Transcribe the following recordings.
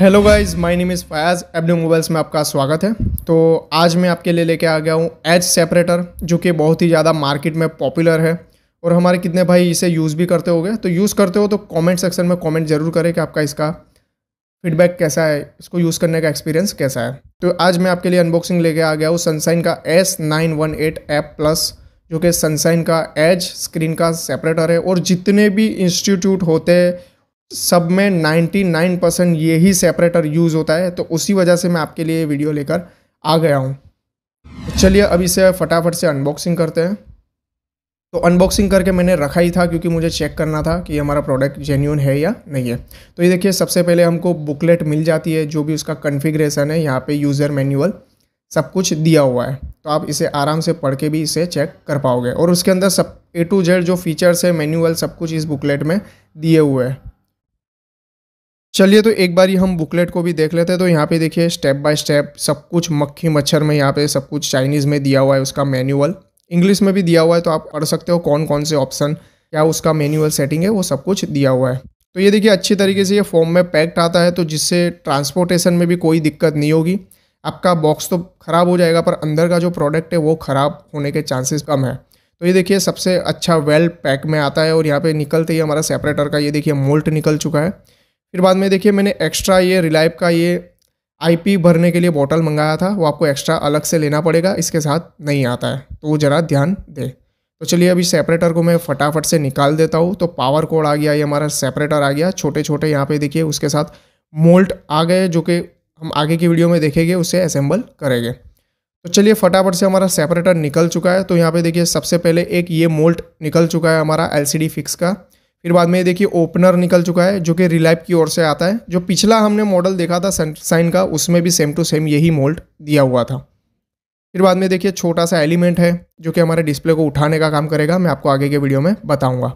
hello guys my name is Fayaz ABD mobiles में आपका स्वागत है तो आज मैं आपके लिए लेके आ गया हूँ एज सेपरेटर जो कि बहुत ही ज़्यादा मार्केट में पॉपुलर है और हमारे कितने भाई इसे यूज़ भी तो करते हो तो यूज़ करते हो तो कमेंट सेक्शन में कमेंट जरूर करें कि आपका इसका फीडबैक कैसा है इसको यूज़ करने का एक्सपीरियंस कैसा है तो आज मैं आपके लिए अनबॉक्सिंग लेके आ गया हूँ सनसाइन का S nine one eight app plus जो कि सनसाइन का एज स्क्रीन का सेपरेटर है और जितने भी इंस्टीट्यूट होते हैं सब में 99 परसेंट ये ही सेपरेटर यूज़ होता है तो उसी वजह से मैं आपके लिए वीडियो लेकर आ गया हूँ चलिए अब इसे फटाफट से अनबॉक्सिंग करते हैं तो अनबॉक्सिंग करके मैंने रखा ही था क्योंकि मुझे चेक करना था कि हमारा प्रोडक्ट जेन्यून है या नहीं है तो ये देखिए सबसे पहले हमको बुकलेट मिल जाती है जो भी उसका कन्फिग्रेशन है यहाँ पे यूज़र मैनुअल सब कुछ दिया हुआ है तो आप इसे आराम से पढ़ के भी इसे चेक कर पाओगे और उसके अंदर सब ए टू जेड जो फीचर्स है मैनुअल सब कुछ इस बुकलेट में दिए हुए हैं चलिए तो एक बार ही हम बुकलेट को भी देख लेते हैं तो यहाँ पे देखिए स्टेप बाय स्टेप सब कुछ मक्खी मच्छर में यहाँ पे सब कुछ चाइनीज़ में दिया हुआ है उसका मैनुअल इंग्लिश में भी दिया हुआ है तो आप पढ़ सकते हो कौन कौन से ऑप्शन क्या उसका मैनुअल सेटिंग है वो सब कुछ दिया हुआ है तो ये देखिए अच्छी तरीके से ये फॉर्म में पैक्ड आता है तो जिससे ट्रांसपोर्टेशन में भी कोई दिक्कत नहीं होगी आपका बॉक्स तो ख़राब हो जाएगा पर अंदर का जो प्रोडक्ट है वो ख़राब होने के चांसेस कम है तो ये देखिए सबसे अच्छा वेल पैक में आता है और यहाँ पे निकलते ही हमारा सेपरेटर का ये देखिए मोल्ट निकल चुका है फिर बाद में देखिए मैंने एक्स्ट्रा ये रिलायब का ये आईपी भरने के लिए बॉटल मंगाया था वो आपको एक्स्ट्रा अलग से लेना पड़ेगा इसके साथ नहीं आता है तो वो ज़रा ध्यान दें तो चलिए अभी सेपरेटर को मैं फटाफट से निकाल देता हूँ तो पावर कोड आ गया ये हमारा सेपरेटर आ गया छोटे छोटे यहाँ पे देखिए उसके साथ मोल्ट आ गए जो कि हम आगे की वीडियो में देखेंगे उसे असेंबल करेंगे तो चलिए फटाफट से हमारा सेपरेटर निकल चुका है तो यहाँ पे देखिए सबसे पहले एक ये मोल्ट निकल चुका है हमारा एलसीडी फिक्स का फिर बाद में देखिए ओपनर निकल चुका है जो कि रिलाइप की ओर से आता है जो पिछला हमने मॉडल देखा था साइन का उसमें भी सेम टू सेम यही मोल्ड दिया हुआ था फिर बाद में देखिए छोटा सा एलिमेंट है जो कि हमारे डिस्प्ले को उठाने का काम करेगा मैं आपको आगे के वीडियो में बताऊंगा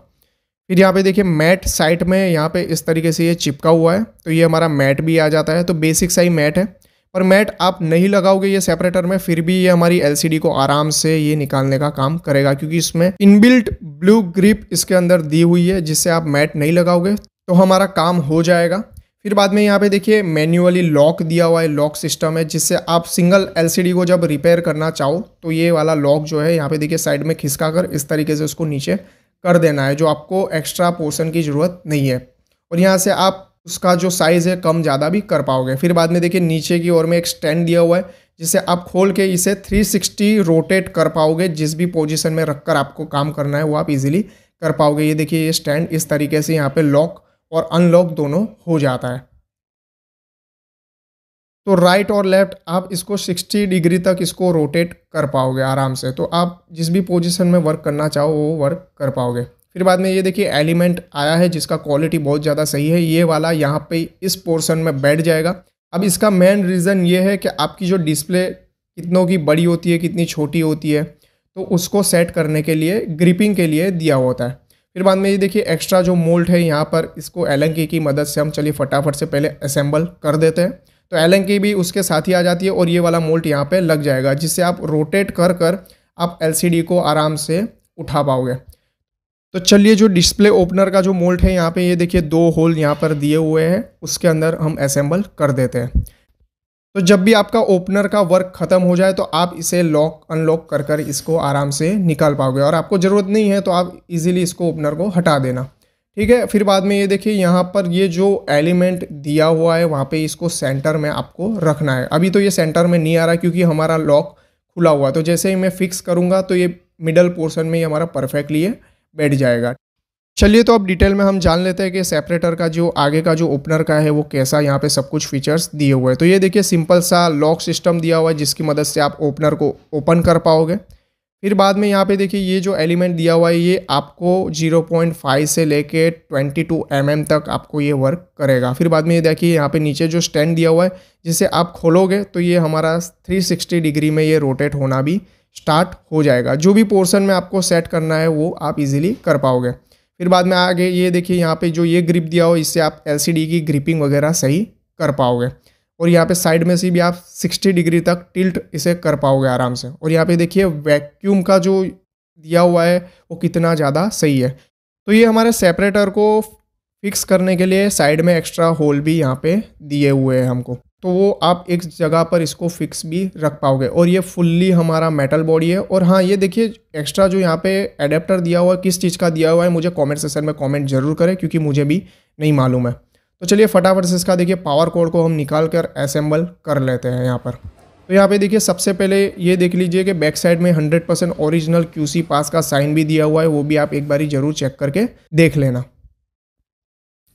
फिर यहाँ पे देखिए मैट साइट में यहाँ पे इस तरीके से ये चिपका हुआ है तो ये हमारा मैट भी आ जाता है तो बेसिक सा ही मैट है पर मैट आप नहीं लगाओगे ये सेपरेटर में फिर भी ये हमारी एलसीडी को आराम से ये निकालने का काम करेगा क्योंकि इसमें इनबिल्ट ब्लू ग्रिप इसके अंदर दी हुई है जिससे आप मैट नहीं लगाओगे तो हमारा काम हो जाएगा फिर बाद में यहाँ पे देखिए मैन्युअली लॉक दिया हुआ है लॉक सिस्टम है जिससे आप सिंगल एलसीडी को जब रिपेयर करना चाहो तो ये वाला लॉक जो है यहाँ पे देखिए साइड में खिसका कर इस तरीके से उसको नीचे कर देना है जो आपको एक्स्ट्रा पोर्सन की ज़रूरत नहीं है और यहाँ से आप उसका जो साइज़ है कम ज़्यादा भी कर पाओगे फिर बाद में देखिए नीचे की ओर में एक स्टैंड दिया हुआ है जिसे आप खोल के इसे 360 रोटेट कर पाओगे जिस भी पोजीशन में रखकर आपको काम करना है वो आप इजीली कर पाओगे ये देखिए ये स्टैंड इस तरीके से यहाँ पे लॉक और अनलॉक दोनों हो जाता है तो राइट और लेफ्ट आप इसको 60 डिग्री तक इसको रोटेट कर पाओगे आराम से तो आप जिस भी पोजिशन में वर्क करना चाहो वो वर्क कर पाओगे फिर बाद में ये देखिए एलिमेंट आया है जिसका क्वालिटी बहुत ज़्यादा सही है ये वाला यहाँ पे इस पोर्शन में बैठ जाएगा अब इसका मेन रीज़न ये है कि आपकी जो डिस्प्ले कितनों की बड़ी होती है कितनी छोटी होती है तो उसको सेट करने के लिए ग्रिपिंग के लिए दिया होता है फिर बाद में ये देखिए एक्स्ट्रा जो मोल्ट है यहाँ पर इसको एलंकी की मदद से हम चलिए फटाफट से पहले असेंबल कर देते हैं तो एलंकी भी उसके साथ ही आ जाती है और ये वाला मोल्ट यहाँ पर लग जाएगा जिससे आप रोटेट कर कर आप एल को आराम से उठा पाओगे तो चलिए जो डिस्प्ले ओपनर का जो मोल्ट है यहाँ पे ये देखिए दो होल यहाँ पर दिए हुए हैं उसके अंदर हम असेंबल कर देते हैं तो जब भी आपका ओपनर का वर्क ख़त्म हो जाए तो आप इसे लॉक अनलॉक कर कर इसको आराम से निकाल पाओगे और आपको ज़रूरत नहीं है तो आप इजीली इसको ओपनर को हटा देना ठीक है फिर बाद में ये देखिए यहाँ पर ये जो एलिमेंट दिया हुआ है वहाँ पर इसको सेंटर में आपको रखना है अभी तो ये सेंटर में नहीं आ रहा क्योंकि हमारा लॉक खुला हुआ है तो जैसे ही मैं फ़िक्स करूँगा तो ये मिडल पोर्सन में ये हमारा परफेक्टली है बैठ जाएगा चलिए तो अब डिटेल में हम जान लेते हैं कि सेपरेटर का जो आगे का जो ओपनर का है वो कैसा यहाँ पे सब कुछ फीचर्स दिए हुए हैं तो ये देखिए सिंपल सा लॉक सिस्टम दिया हुआ है जिसकी मदद से आप ओपनर को ओपन कर पाओगे फिर बाद में यहाँ पे देखिए ये जो एलिमेंट दिया हुआ है ये आपको 0.5 से लेके 22 टू mm तक आपको ये वर्क करेगा फिर बाद में ये देखिए यहाँ पे नीचे जो स्टैंड दिया हुआ है जिसे आप खोलोगे तो ये हमारा 360 डिग्री में ये रोटेट होना भी स्टार्ट हो जाएगा जो भी पोर्सन में आपको सेट करना है वो आप इजीली कर पाओगे फिर बाद में आगे ये देखिए यहाँ पर जो ये ग्रिप दिया हो इससे आप एल की ग्रिपिंग वगैरह सही कर पाओगे और यहाँ पे साइड में से भी आप 60 डिग्री तक टिल्ट इसे कर पाओगे आराम से और यहाँ पे देखिए वैक्यूम का जो दिया हुआ है वो कितना ज़्यादा सही है तो ये हमारे सेपरेटर को फिक्स करने के लिए साइड में एक्स्ट्रा होल भी यहाँ पे दिए हुए हैं हमको तो वो आप एक जगह पर इसको फिक्स भी रख पाओगे और ये फुल्ली हमारा मेटल बॉडी है और हाँ ये देखिए एक्स्ट्रा जो यहाँ पे एडेप्टर दिया हुआ है किस चीज़ का दिया हुआ है मुझे कमेंट सेक्शन में कमेंट जरूर करें क्योंकि मुझे भी नहीं मालूम है तो चलिए फटाफट से इसका देखिए पावर कोड को हम निकाल कर असेंबल कर लेते हैं यहाँ पर तो यहाँ पे देखिए सबसे पहले ये देख लीजिए कि बैक साइड में 100% परसेंट ओरिजिनल क्यूसी पास का साइन भी दिया हुआ है वो भी आप एक बारी ज़रूर चेक करके देख लेना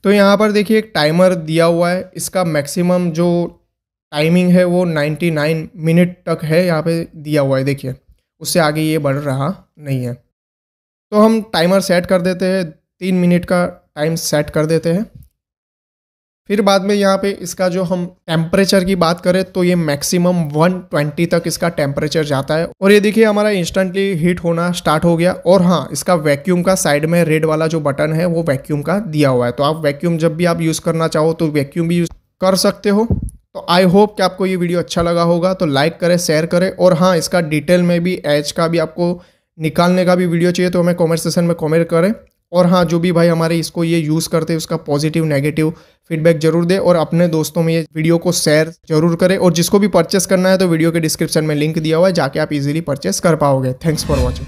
तो यहाँ पर देखिए एक टाइमर दिया हुआ है इसका मैक्सिमम जो टाइमिंग है वो 99 मिनट तक है यहाँ पे दिया हुआ है देखिए उससे आगे ये बढ़ रहा नहीं है तो हम टाइमर सेट कर देते हैं तीन मिनट का टाइम सेट कर देते हैं फिर बाद में यहाँ पे इसका जो हम टेम्परेचर की बात करें तो ये मैक्सिमम 120 तक इसका टेम्परेचर जाता है और ये देखिए हमारा इंस्टेंटली हीट होना स्टार्ट हो गया और हाँ इसका वैक्यूम का साइड में रेड वाला जो बटन है वो वैक्यूम का दिया हुआ है तो आप वैक्यूम जब भी आप यूज़ करना चाहो तो वैक्यूम भी यूज़ कर सकते हो तो आई होप कि आपको ये वीडियो अच्छा लगा होगा तो लाइक करें शेयर करें और हाँ इसका डिटेल में भी एच का भी आपको निकालने का भी वीडियो चाहिए तो हमें कॉमेंट सेशन में कॉमेंट करें और हाँ जो भी भाई हमारे इसको ये यूज़ करते हैं उसका पॉजिटिव नेगेटिव फीडबैक जरूर दे और अपने दोस्तों में ये वीडियो को शेयर जरूर करें और जिसको भी परचेस करना है तो वीडियो के डिस्क्रिप्शन में लिंक दिया हुआ है जाके आप इजीली परचेस कर पाओगे थैंक्स फॉर वॉचिंग